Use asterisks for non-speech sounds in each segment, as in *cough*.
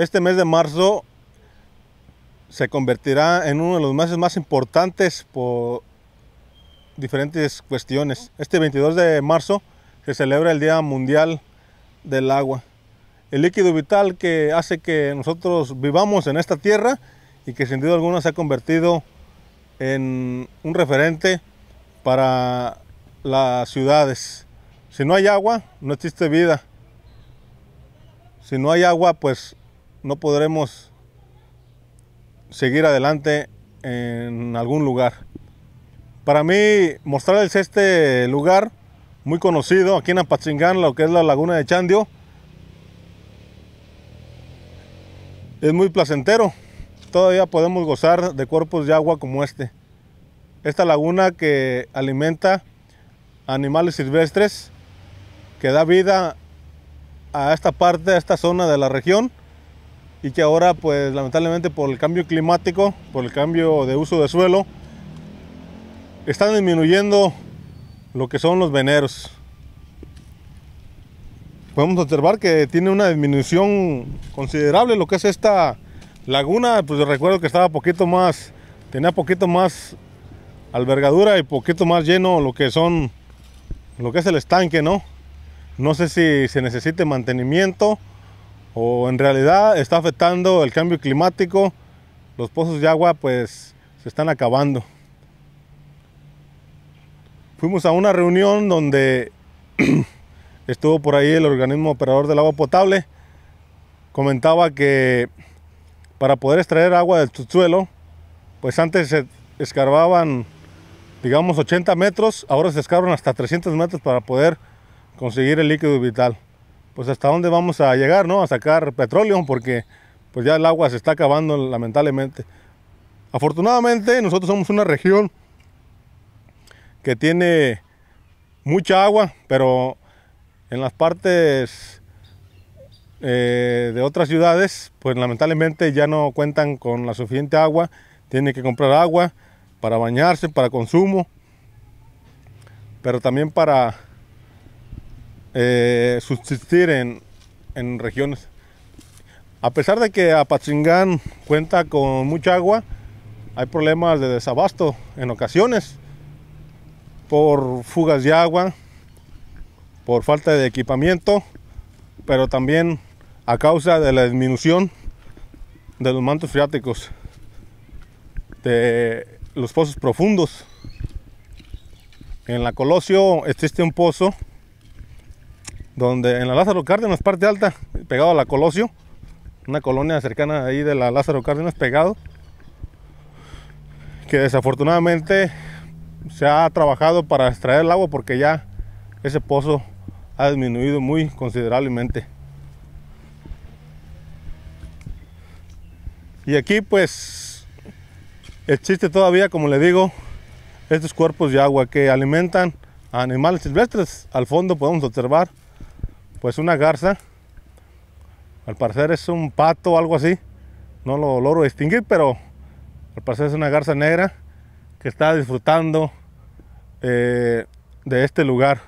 Este mes de marzo se convertirá en uno de los meses más importantes por diferentes cuestiones. Este 22 de marzo se celebra el Día Mundial del Agua, el líquido vital que hace que nosotros vivamos en esta tierra y que sin duda alguna se ha convertido en un referente para las ciudades. Si no hay agua, no existe vida. Si no hay agua, pues no podremos seguir adelante en algún lugar. Para mí, mostrarles este lugar muy conocido aquí en apachingán lo que es la laguna de Chandio, es muy placentero. Todavía podemos gozar de cuerpos de agua como este. Esta laguna que alimenta animales silvestres, que da vida a esta parte, a esta zona de la región y que ahora pues lamentablemente por el cambio climático, por el cambio de uso de suelo, están disminuyendo lo que son los veneros. Podemos observar que tiene una disminución considerable lo que es esta laguna, pues recuerdo que estaba poquito más, tenía poquito más albergadura y poquito más lleno lo que son, lo que es el estanque, ¿no? No sé si se necesite mantenimiento o en realidad está afectando el cambio climático, los pozos de agua pues se están acabando. Fuimos a una reunión donde *clears throat* estuvo por ahí el organismo operador del agua potable, comentaba que para poder extraer agua del subsuelo, pues antes se escarbaban digamos 80 metros, ahora se escarban hasta 300 metros para poder conseguir el líquido vital pues hasta dónde vamos a llegar, ¿no? A sacar petróleo porque pues ya el agua se está acabando lamentablemente. Afortunadamente nosotros somos una región que tiene mucha agua, pero en las partes eh, de otras ciudades, pues lamentablemente ya no cuentan con la suficiente agua, tienen que comprar agua para bañarse, para consumo, pero también para eh, subsistir en, en, regiones. A pesar de que Apachingán cuenta con mucha agua, hay problemas de desabasto en ocasiones por fugas de agua, por falta de equipamiento, pero también a causa de la disminución de los mantos freáticos, de los pozos profundos. En la Colosio existe un pozo donde en la Lázaro Cárdenas, parte alta, pegado a la Colosio, una colonia cercana ahí de la Lázaro Cárdenas, pegado, que desafortunadamente se ha trabajado para extraer el agua porque ya ese pozo ha disminuido muy considerablemente. Y aquí pues existe todavía, como le digo, estos cuerpos de agua que alimentan a animales silvestres. Al fondo podemos observar pues una garza. Al parecer es un pato o algo así. No lo logro distinguir, pero al parecer es una garza negra que está disfrutando eh, de este lugar.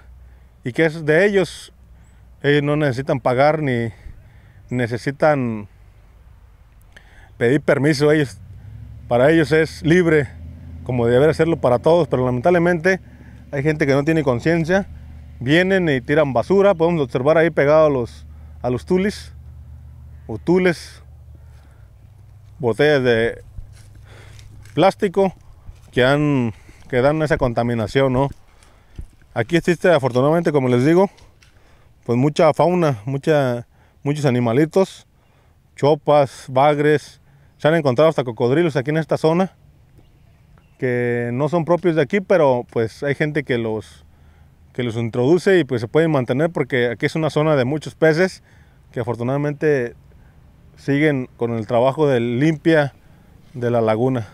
Y que es de ellos. Ellos no necesitan pagar ni necesitan pedir permiso. Ellos, para ellos es libre, como debería serlo para todos. Pero lamentablemente hay gente que no tiene conciencia vienen y tiran basura. Podemos observar ahí pegados a los, a los tulis o tules, botellas de plástico que, han, dan esa contaminación, ¿no? Aquí existe afortunadamente, como les digo, pues mucha fauna, muchos animalitos, chopas, bagres, se han encontrado hasta cocodrilos aquí en esta zona, que no son propios de aquí, pero pues hay gente que los, que los introduce y pues se pueden mantener porque aquí es una zona de muchos peces que afortunadamente siguen con el trabajo de limpia de la laguna.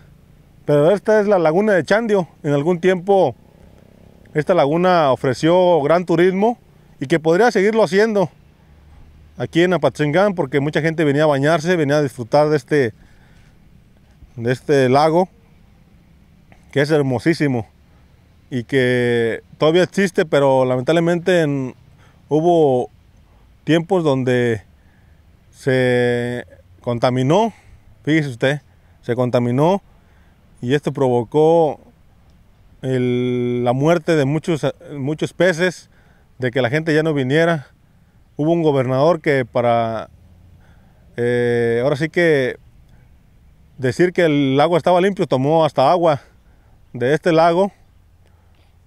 Pero esta es la laguna de Chandio. En algún tiempo esta laguna ofreció gran turismo y que podría seguirlo haciendo aquí en Apatzingán porque mucha gente venía a bañarse, venía a disfrutar de este, de este lago que es hermosísimo y que todavía existe, pero lamentablemente hubo tiempos donde se contaminó, fíjese usted, se contaminó y esto provocó la muerte de muchos, muchos peces, de que la gente ya no viniera. Hubo un gobernador que para, eh, ahora sí que decir que el lago estaba limpio, tomó hasta agua de este lago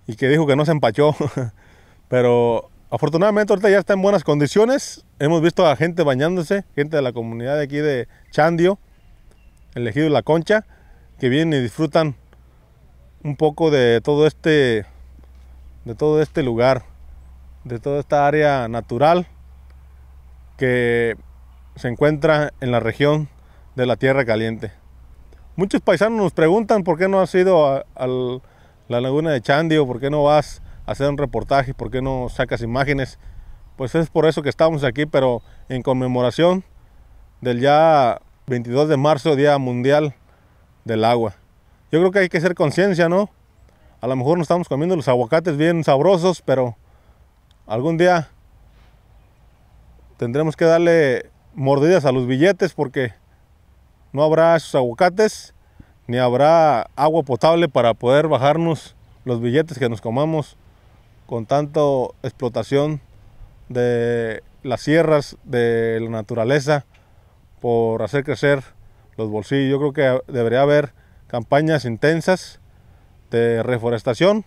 y que dijo que no se empachó. *laughs* Pero afortunadamente ahorita ya está en buenas condiciones. Hemos visto a gente bañándose, gente de la comunidad de aquí de Chandio, el ejido La Concha, que vienen y disfrutan un poco de todo este de todo este lugar, de toda esta área natural que se encuentra en la región de la Tierra Caliente. Muchos paisanos nos preguntan por qué no has ido al la laguna de Chandio, ¿por qué no vas a hacer un reportaje? ¿Por qué no sacas imágenes? Pues es por eso que estamos aquí, pero en conmemoración del ya 22 de marzo, Día Mundial del Agua. Yo creo que hay que ser conciencia, ¿no? A lo mejor no estamos comiendo los aguacates bien sabrosos, pero algún día tendremos que darle mordidas a los billetes porque no habrá esos aguacates ni habrá agua potable para poder bajarnos los billetes que nos comamos con tanto explotación de las sierras, de la naturaleza, por hacer crecer los bolsillos. Yo creo que debería haber campañas intensas de reforestación,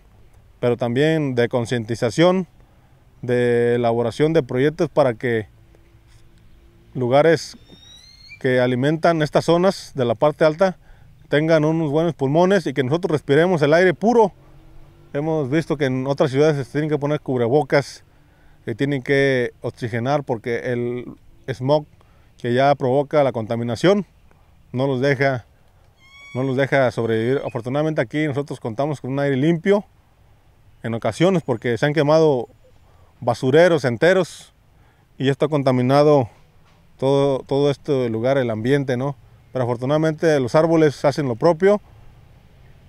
pero también de concientización, de elaboración de proyectos para que lugares que alimentan estas zonas de la parte alta tengan unos buenos pulmones y que nosotros respiremos el aire puro. Hemos visto que en otras ciudades se tienen que poner cubrebocas, que tienen que oxigenar porque el smog que ya provoca la contaminación no los deja, no los deja sobrevivir. Afortunadamente aquí nosotros contamos con un aire limpio en ocasiones porque se han quemado basureros enteros y esto ha contaminado todo, todo este lugar, el ambiente, ¿no? pero afortunadamente los árboles hacen lo propio,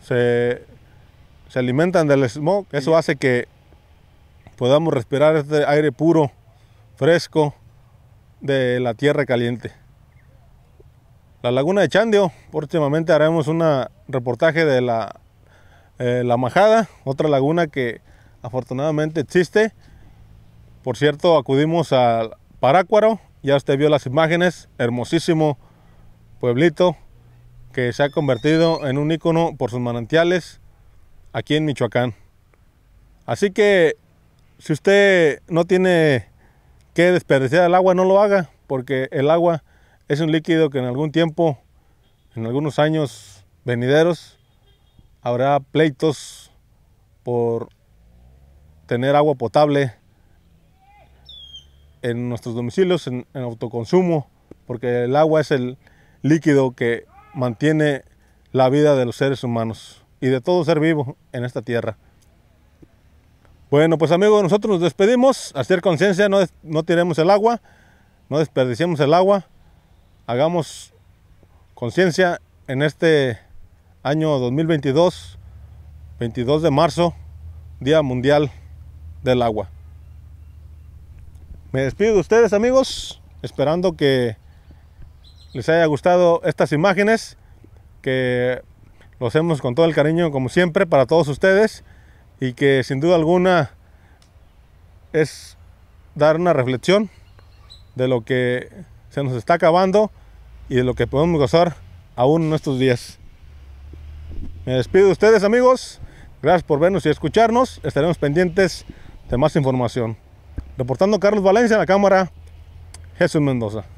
se, alimentan del smog, eso hace que podamos respirar este aire puro, fresco, de la tierra caliente. La laguna de Chandio, próximamente haremos un reportaje de la, eh, la Majada, otra laguna que afortunadamente existe. Por cierto, acudimos al Parácuaro, ya usted vio las imágenes, hermosísimo pueblito que se ha convertido en un ícono por sus manantiales aquí en Michoacán. Así que si usted no tiene que desperdiciar el agua, no lo haga, porque el agua es un líquido que en algún tiempo, en algunos años venideros, habrá pleitos por tener agua potable en nuestros domicilios, en, en autoconsumo, porque el agua es el, líquido que mantiene la vida de los seres humanos y de todo ser vivo en esta tierra. Bueno, pues amigos, nosotros nos despedimos. Hacer conciencia, no, no tiremos el agua, no desperdiciemos el agua. Hagamos conciencia en este año 2022, 22 de marzo, Día Mundial del Agua. Me despido de ustedes, amigos, esperando que les haya gustado estas imágenes que lo hacemos con todo el cariño como siempre para todos ustedes y que sin duda alguna es dar una reflexión de lo que se nos está acabando y de lo que podemos gozar aún en estos días. Me despido de ustedes amigos, gracias por vernos y escucharnos, estaremos pendientes de más información. Reportando Carlos Valencia en la cámara, Jesús Mendoza.